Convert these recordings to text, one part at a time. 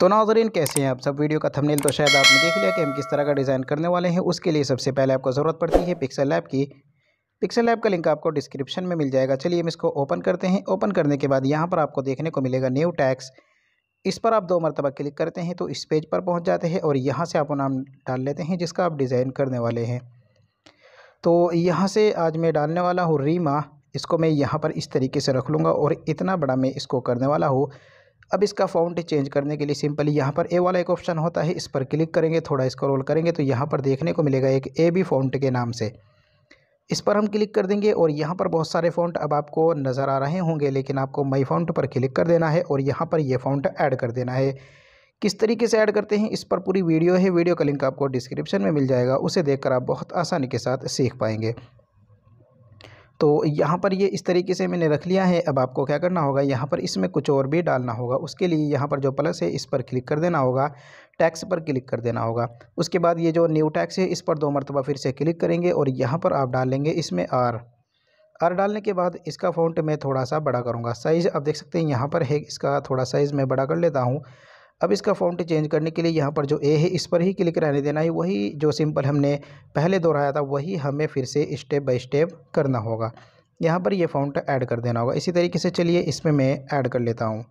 तो नाजरीन कैसे हैं आप सब वीडियो का थंबनेल तो शायद आपने देख लिया कि हम किस तरह का डिज़ाइन करने वाले हैं उसके लिए सबसे पहले आपको ज़रूरत पड़ती है पिक्सल लैब की पिक्सल लैब का लिंक आपको डिस्क्रिप्शन में मिल जाएगा चलिए हम इसको ओपन करते हैं ओपन करने के बाद यहाँ पर आपको देखने को मिलेगा न्यू टैक्स इस पर आप दो मरतबा क्लिक करते हैं तो इस पेज पर पहुँच जाते हैं और यहाँ से आप नाम डाल लेते हैं जिसका आप डिज़ाइन करने वाले हैं तो यहाँ से आज मैं डालने वाला हूँ रीमा इसको मैं यहाँ पर इस तरीके से रख लूँगा और इतना बड़ा मैं इसको करने वाला हूँ अब इसका फ़ॉन्ट चेंज करने के लिए सिंपली यहाँ पर ए वाला एक ऑप्शन होता है इस पर क्लिक करेंगे थोड़ा स्क्रॉल करेंगे तो यहाँ पर देखने को मिलेगा एक ए बी फ़ॉन्ट के नाम से इस पर हम क्लिक कर देंगे और यहाँ पर बहुत सारे फ़ॉन्ट अब आपको नज़र आ रहे होंगे लेकिन आपको मई फ़ॉन्ट पर क्लिक कर देना है और यहाँ पर ये फ़ॉन्ट ऐड कर देना है किस तरीके से ऐड करते हैं इस पर पूरी वीडियो है वीडियो का लिंक आपको डिस्क्रिप्शन में मिल जाएगा उसे देखकर आप बहुत आसानी के साथ सीख पाएंगे तो यहाँ पर ये इस तरीके से मैंने रख लिया है अब आपको क्या करना होगा यहाँ पर इसमें कुछ और भी डालना होगा उसके लिए यहाँ पर जो प्लस है इस पर क्लिक कर देना होगा टैक्स पर क्लिक कर देना होगा उसके बाद ये जो न्यू टैक्स है इस पर दो मरतबा फिर से क्लिक करेंगे और यहाँ पर आप डाल लेंगे इसमें आर आर डालने के बाद इसका फ़ॉन्ट मैं थोड़ा सा बड़ा करूँगा साइज़ आप देख सकते हैं यहाँ पर है इसका थोड़ा साइज़ मैं बड़ा कर लेता हूँ अब इसका फ़ॉन्ट चेंज करने के लिए यहाँ पर जो ए है इस पर ही क्लिक रहने देना है वही जो सिंपल हमने पहले दोहराया था वही हमें फिर से स्टेप बाय स्टेप करना होगा यहाँ पर ये फ़ॉन्ट ऐड कर देना होगा इसी तरीके से चलिए इसमें मैं ऐड कर लेता हूँ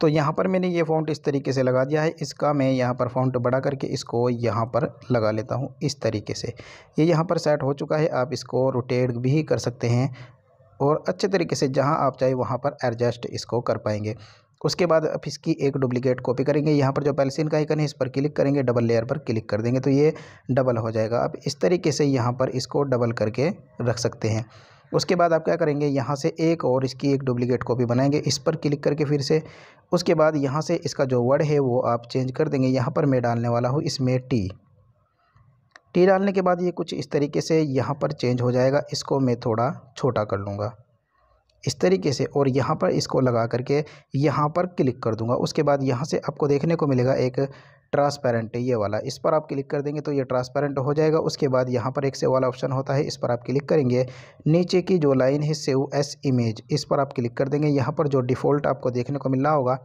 तो यहाँ पर मैंने ये फ़ॉन्ट इस तरीके से लगा दिया है इसका मैं यहाँ पर फ़ॉन्ट बड़ा करके इसको यहाँ पर लगा लेता हूँ इस तरीके से ये यह यहाँ पर सेट हो चुका है आप इसको रोटेट भी कर सकते हैं और अच्छे तरीके से जहाँ आप चाहे वहाँ पर एडजस्ट इसको कर पाएंगे उसके बाद आप इसकी एक डुप्लीकेट कॉपी करेंगे यहाँ पर जो पेलसिन का आइकन है इस पर क्लिक करेंगे डबल लेयर पर क्लिक कर देंगे तो ये डबल हो जाएगा आप इस तरीके से यहाँ पर इसको डबल करके रख सकते हैं उसके बाद आप क्या करेंगे यहाँ से एक और इसकी एक डुप्लीकेट कॉपी बनाएंगे इस पर क्लिक करके फिर से उसके बाद यहाँ से इसका जो वर्ड है वो आप चेंज कर देंगे यहाँ पर मैं डालने वाला हूँ इसमें टी टी डालने के बाद ये कुछ इस तरीके से यहाँ पर चेंज हो जाएगा इसको मैं थोड़ा छोटा कर लूँगा इस तरीके से और यहाँ पर इसको लगा करके यहाँ पर क्लिक कर दूँगा उसके बाद यहाँ से आपको देखने को मिलेगा एक ट्रांसपेरेंट ये वाला इस पर आप क्लिक कर देंगे तो ये ट्रांसपेरेंट हो जाएगा उसके बाद यहाँ पर एक से वाला ऑप्शन होता है इस पर आप क्लिक करेंगे नीचे की जो लाइन है सेव एस इमेज इस पर आप क्लिक कर देंगे यहाँ पर जो डिफ़ॉल्ट आपको देखने को मिलना होगा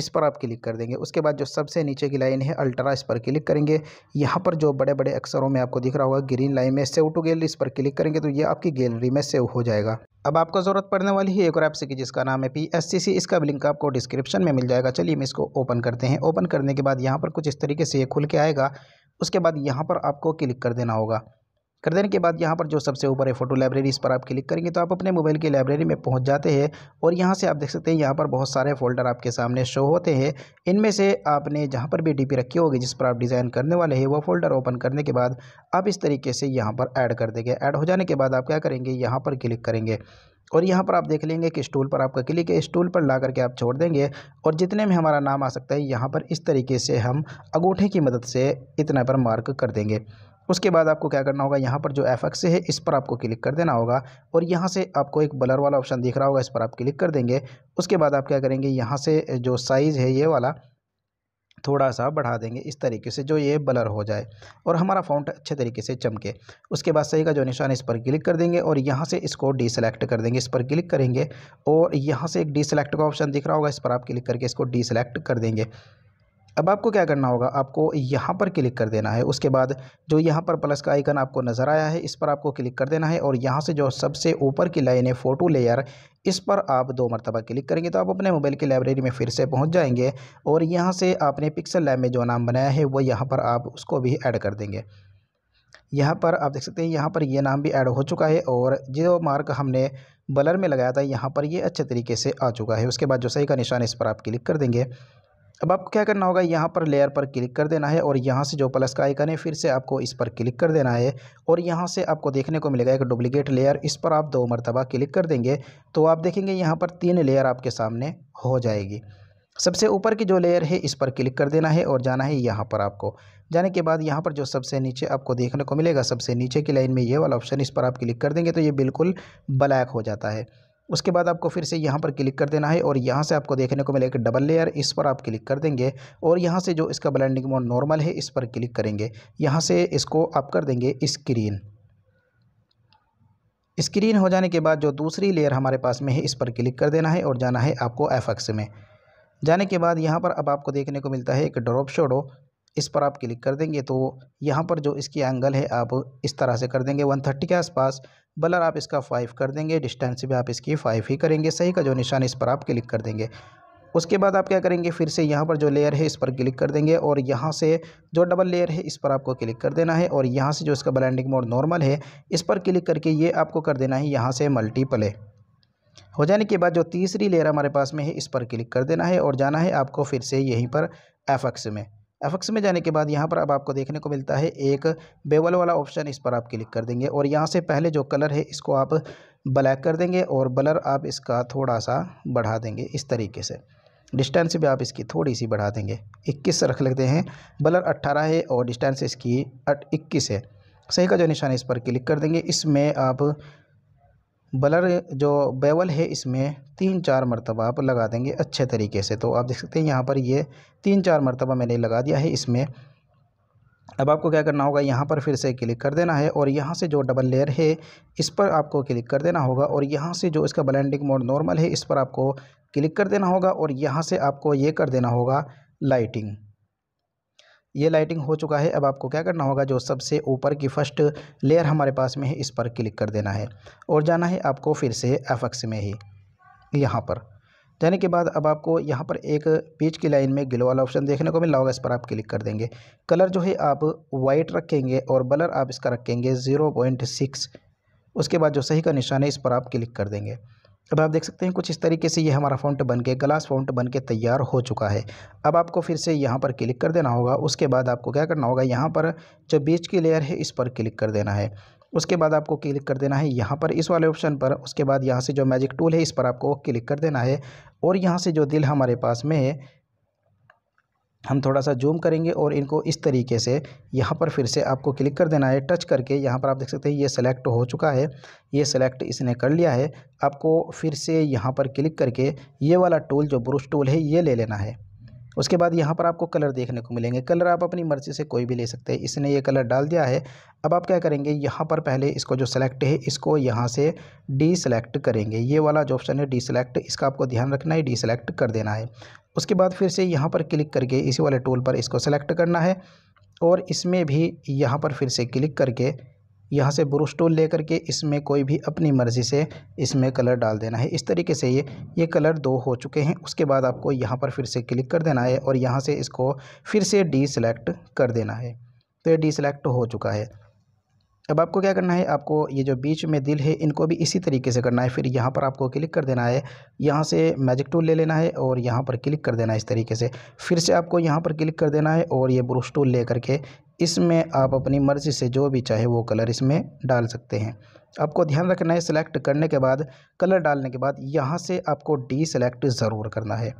इस पर आप क्लिक कर देंगे उसके बाद जो सबसे नीचे की लाइन है अल्ट्रा इस पर क्लिक करेंगे यहाँ पर जो बड़े बड़े अक्षरों में आपको दिख रहा होगा ग्रीन लाइन में सेव टू गैलरी इस पर क्लिक करेंगे तो ये आपकी गैलरी में सेव हो जाएगा अब आपको ज़रूरत पड़ने वाली है एक और ऐप्स की जिसका नाम है पी एस सी सी इसका भी लिंक आपको डिस्क्रिप्शन में मिल जाएगा चलिए हम इसको ओपन करते हैं ओपन करने के बाद यहाँ पर कुछ इस तरीके से ये खुल के आएगा उसके बाद यहाँ पर आपको क्लिक कर देना होगा कर देने के बाद यहाँ पर जो सबसे ऊपर है फोटो लाइब्रेरी इस पर आप क्लिक करेंगे तो आप अपने मोबाइल की लाइब्रेरी में पहुँच जाते हैं और यहाँ से आप देख सकते हैं यहाँ पर बहुत सारे फोल्डर आपके सामने शो होते हैं इनमें से आपने जहाँ पर भी डी रखी होगी जिस पर आप डिज़ाइन करने वाले हैं वो फोल्डर ओपन करने के बाद आप इस तरीके से यहाँ पर ऐड कर देंगे ऐड हो जाने के बाद आप क्या करेंगे यहाँ पर क्लिक करेंगे और यहाँ पर आप देख लेंगे कि स्टूल पर आपका क्लिक है स्टूल पर ला करके आप छोड़ देंगे और जितने में हमारा नाम आ सकता है यहाँ पर इस तरीके से हम अंगूठे की मदद से इतना पर मार्क कर देंगे उसके बाद आपको क्या करना होगा यहाँ पर जो एफ एक्स है इस पर आपको क्लिक कर देना होगा और यहाँ से आपको एक ब्लर वाला ऑप्शन दिख रहा होगा इस पर आप क्लिक कर देंगे उसके बाद आप क्या करेंगे यहाँ से जो साइज़ है ये वाला थोड़ा सा बढ़ा देंगे इस तरीके से जो ये ब्लर हो जाए और हमारा फ़ॉन्ट अच्छे तरीके से चमके उसके बाद सही का जो निशान इस पर क्लिक कर देंगे और यहाँ से इसको डीसेलेक्ट कर देंगे इस पर क्लिक करेंगे और यहाँ से एक डीसेलेक्ट का ऑप्शन दिख रहा होगा इस पर आप क्लिक करके इसको डीसेलेक्ट कर देंगे अब आपको क्या करना होगा आपको यहाँ पर क्लिक कर देना है उसके बाद जो यहाँ पर प्लस का आइकन आपको नज़र आया है इस पर आपको क्लिक कर देना है और यहाँ से जो सबसे ऊपर की लाइन है फ़ोटो लेयर इस पर आप दो मरतबा क्लिक करेंगे तो आप अपने मोबाइल की लाइब्रेरी में फिर से पहुँच जाएंगे और यहाँ से आपने पिक्सल लैब में जो नाम बनाया है वो यहाँ पर आप उसको भी ऐड कर देंगे यहाँ पर आप देख सकते हैं यहाँ पर ये नाम भी ऐड हो चुका है और जो मार्क हमने बलर में लगाया था यहाँ पर ये अच्छे तरीके से आ चुका है उसके बाद जो सही का निशान इस पर आप क्लिक कर देंगे अब आपको क्या करना होगा यहाँ पर लेयर पर क्लिक कर देना है और यहाँ से जो प्लस का आइकन है फिर से आपको इस पर क्लिक कर देना है और यहाँ से आपको देखने को मिलेगा एक डुप्लीकेट लेयर इस पर आप दो मरतबा क्लिक कर देंगे तो आप देखेंगे यहाँ पर तीन लेयर आपके सामने हो जाएगी सबसे ऊपर की जो लेयर है इस पर क्लिक कर देना है और जाना है यहाँ पर आपको जाने के बाद यहाँ पर जो सबसे नीचे आपको देखने को मिलेगा सबसे नीचे की लाइन में ये वाला ऑप्शन इस पर आप क्लिक कर देंगे तो ये बिल्कुल ब्लैक हो जाता है उसके बाद आपको फिर से यहाँ पर क्लिक कर देना है और यहाँ से आपको देखने को मिलेगा डबल लेयर इस पर आप क्लिक कर देंगे और यहाँ से जो इसका ब्लैंडिंग मोड नॉर्मल है इस पर क्लिक करेंगे यहाँ से इसको आप कर देंगे स्क्रीन स्क्रीन हो जाने के बाद जो दूसरी लेयर हमारे पास में है इस पर क्लिक कर देना है और जाना है आपको एफ में जाने के बाद यहाँ पर अब आपको देखने को मिलता है एक ड्रॉप शोडो इस पर आप क्लिक कर देंगे तो यहाँ पर जो इसकी एंगल है आप इस तरह से कर देंगे 130 के आसपास बलर आप इसका फाइव कर देंगे डिस्टेंस भी आप इसकी फाइव ही करेंगे सही का जो निशान इस पर आप क्लिक कर देंगे उसके बाद आप क्या करेंगे फिर से यहाँ पर जो लेयर है इस पर क्लिक कर देंगे और यहाँ से जो डबल लेयर है इस पर आपको क्लिक कर देना है और यहाँ से जो इसका ब्लैंडिंग मोड नॉर्मल है इस पर क्लिक करके ये आपको कर देना है यहाँ से मल्टीपले हो जाने के बाद जो तीसरी लेयर हमारे पास में है इस पर क्लिक कर देना है और जाना है आपको फिर से यहीं पर एफ में एफक्स में जाने के बाद यहाँ पर अब आपको देखने को मिलता है एक बेवल वाला ऑप्शन इस पर आप क्लिक कर देंगे और यहाँ से पहले जो कलर है इसको आप ब्लैक कर देंगे और बलर आप इसका थोड़ा सा बढ़ा देंगे इस तरीके से डिस्टेंस भी आप इसकी थोड़ी सी बढ़ा देंगे 21 रख लेते हैं बलर 18 है और डिस्टेंस इसकी 21 है सही का जो निशान है इस पर क्लिक कर देंगे इसमें आप ब्लर जो बेवल है इसमें तीन चार मरतबा आप लगा देंगे अच्छे तरीके से तो आप देख सकते हैं यहाँ पर ये तीन चार मरतबा मैंने लगा दिया है इसमें अब आपको क्या करना होगा यहाँ पर फिर से क्लिक कर देना है और यहाँ से जो डबल लेयर है इस पर आपको क्लिक कर देना होगा और यहाँ से जो इसका ब्लेंडिंग मोड नॉर्मल है इस पर आपको क्लिक कर देना होगा और यहाँ से आपको ये कर देना होगा लाइटिंग ये लाइटिंग हो चुका है अब आपको क्या करना होगा जो सबसे ऊपर की फर्स्ट लेयर हमारे पास में है इस पर क्लिक कर देना है और जाना है आपको फिर से एफ में ही यहाँ पर जाने के बाद अब आपको यहाँ पर एक बीच की लाइन में ग्लो वाला ऑप्शन देखने को मिल रहा होगा इस पर आप क्लिक कर देंगे कलर जो है आप वाइट रखेंगे और बलर आप इसका रखेंगे ज़ीरो पॉइंट सिक्स उसके बाद जो सही का निशान है इस पर आप क्लिक कर देंगे अब आप देख सकते हैं कुछ इस तरीके से ये हमारा फ़ॉन्ट बन के ग्लास फ़ॉन्ट बन के तैयार हो चुका है अब आपको फिर से यहाँ पर क्लिक कर देना होगा उसके बाद आपको क्या करना होगा यहाँ पर जो बीच की लेयर है इस पर क्लिक कर देना है उसके बाद आपको क्लिक कर देना है यहाँ पर इस वाले ऑप्शन पर उसके बाद यहाँ से जो मैजिक टूल है इस पर आपको क्लिक कर देना है और यहाँ से जो दिल हमारे पास में है हम थोड़ा सा जूम करेंगे और इनको इस तरीके से यहाँ पर फिर से आपको क्लिक कर देना है टच करके यहाँ पर आप देख सकते हैं ये सेलेक्ट हो चुका है ये सेलेक्ट इसने कर लिया है आपको फिर से यहाँ पर क्लिक करके ये वाला टूल जो ब्रुश टूल है ये ले लेना है उसके बाद यहाँ पर आपको कलर देखने को मिलेंगे कलर आप अपनी मर्ज़ी से कोई भी ले सकते हैं इसने ये कलर डाल दिया है अब आप क्या करेंगे यहाँ पर पहले इसको जो सेलेक्ट है इसको यहाँ से डी सेलेक्ट करेंगे ये वाला जो ऑप्शन है डी सेलेक्ट इसका आपको ध्यान रखना है डी सेलेक्ट कर देना है उसके बाद फिर से यहाँ पर क्लिक करके इसी वाले टूल पर इसको सेलेक्ट करना है और इसमें भी यहाँ पर फिर से क्लिक करके यहाँ से ब्रश टूल लेकर के इसमें कोई भी अपनी मर्ज़ी से इसमें कलर डाल देना है इस तरीके से ये ये कलर दो हो चुके हैं उसके बाद आपको यहाँ पर फिर से क्लिक कर देना है और यहाँ से इसको फिर से डी सेलेक्ट कर देना है तो ये डी सेलेक्ट हो चुका है अब आपको क्या करना है आपको ये जो बीच में दिल है इनको भी इसी तरीके से करना है फिर यहाँ पर आपको क्लिक कर देना है यहाँ से मैजिक टूल ले लेना है और यहाँ पर क्लिक कर देना है इस तरीके से फिर से आपको यहाँ पर क्लिक कर देना है और ये ब्रश टूल ले करके इसमें आप अपनी मर्ज़ी से जो भी चाहे वो कलर इसमें डाल सकते हैं आपको ध्यान रखना है सिलेक्ट करने के बाद कलर डालने के बाद यहाँ से आपको डी सेलेक्ट ज़रूर करना है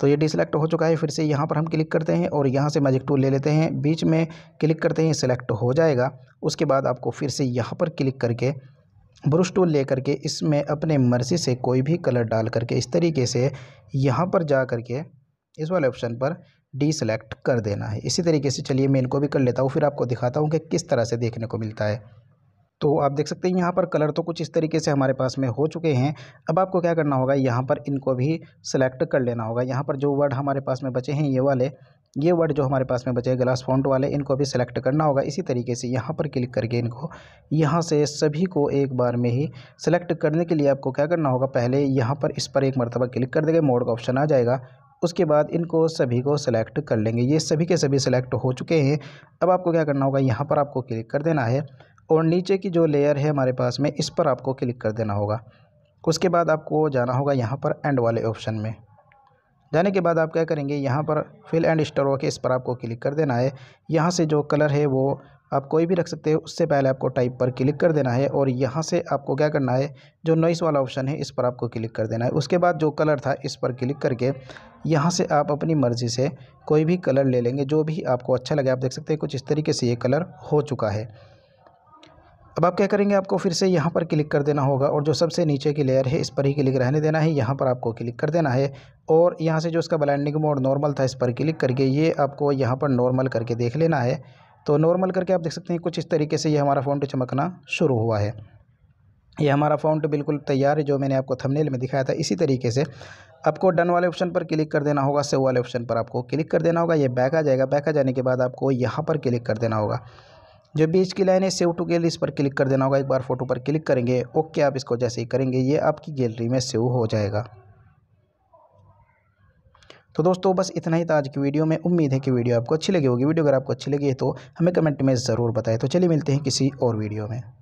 तो ये डिसलेक्ट हो चुका है फिर से यहाँ पर हम क्लिक करते हैं और यहाँ से मैजिक टूल ले लेते हैं बीच में क्लिक करते हैं सिलेक्ट हो जाएगा उसके बाद आपको फिर से यहाँ पर क्लिक करके ब्रश टूल ले करके इसमें अपने मर्ज़ी से कोई भी कलर डाल करके इस तरीके से यहाँ पर जा करके इस वाले ऑप्शन पर डी सेलेक्ट कर देना है इसी तरीके से चलिए मैं इनको भी कर लेता हूँ फिर आपको दिखाता हूँ कि किस तरह से देखने को मिलता है तो आप देख सकते हैं यहाँ पर कलर तो कुछ इस तरीके से हमारे पास में हो चुके हैं अब आपको क्या करना होगा यहाँ पर इनको भी सिलेक्ट कर लेना होगा यहाँ पर जो वर्ड हमारे पास में बचे हैं ये वाले ये वर्ड जो हमारे पास में बचे ग्लास फॉन्ट वाले इनको भी सिलेक्ट करना होगा इसी तरीके से यहाँ पर क्लिक करके इनको यहाँ से सभी को एक बार में ही सिलेक्ट करने के लिए आपको क्या करना होगा पहले यहाँ पर इस पर एक मरतबा क्लिक कर देंगे मोड का ऑप्शन आ जाएगा उसके बाद इनको सभी को सिलेक्ट कर लेंगे ये सभी के सभी सिलेक्ट हो चुके हैं अब आपको क्या करना होगा यहाँ पर आपको क्लिक कर देना है और नीचे की जो लेयर है हमारे पास में इस पर आपको क्लिक कर देना होगा उसके बाद आपको जाना होगा यहाँ पर एंड वाले ऑप्शन में जाने के बाद आप क्या करेंगे यहाँ पर फिल एंड स्टोर होकर इस पर आपको क्लिक कर देना है यहाँ से जो कलर है वो आप कोई भी रख सकते हो उससे पहले आपको टाइप पर क्लिक कर देना है और यहाँ से आपको क्या करना है जो नॉइस वाला ऑप्शन है इस पर आपको क्लिक कर देना है उसके बाद जो कलर था इस पर क्लिक करके यहाँ से आप अपनी मर्ज़ी से कोई भी कलर ले लेंगे जो भी आपको अच्छा लगे आप देख सकते हैं कुछ इस तरीके से ये कलर हो चुका है अब आप क्या करेंगे आपको फिर से यहाँ पर क्लिक कर देना होगा और जो सबसे नीचे की लेयर है इस पर ही क्लिक रहने देना है यहाँ पर आपको क्लिक कर देना है और यहाँ से जो उसका ब्लैंडिंग मोड नॉर्मल था इस पर क्लिक करके ये आपको यहाँ पर नॉर्मल करके देख लेना है तो नॉर्मल करके आप देख सकते हैं कुछ इस तरीके से ये हमारा फ़ॉन्ट चमकना शुरू हुआ है ये हमारा फ़ॉन्ट बिल्कुल तैयार है जो मैंने आपको थंबनेल में दिखाया था इसी तरीके से आपको डन वाले ऑप्शन पर क्लिक कर देना होगा सेव वाले ऑप्शन पर आपको क्लिक कर देना होगा ये बैक आ जाएगा बैक आ जाने के बाद आपको यहाँ पर क्लिक कर देना होगा जो बीच की लाइन है सेव टू गैलरी इस पर क्लिक कर देना होगा एक बार फोटो पर क्लिक करेंगे ओके आप इसको जैसे ही करेंगे ये आपकी गैलरी में सेव हो जाएगा तो दोस्तों बस इतना ही था आज की वीडियो में उम्मीद है कि वीडियो आपको अच्छी लगी होगी वीडियो अगर आपको अच्छी लगी है तो हमें कमेंट में ज़रूर बताएं तो चलिए मिलते हैं किसी और वीडियो में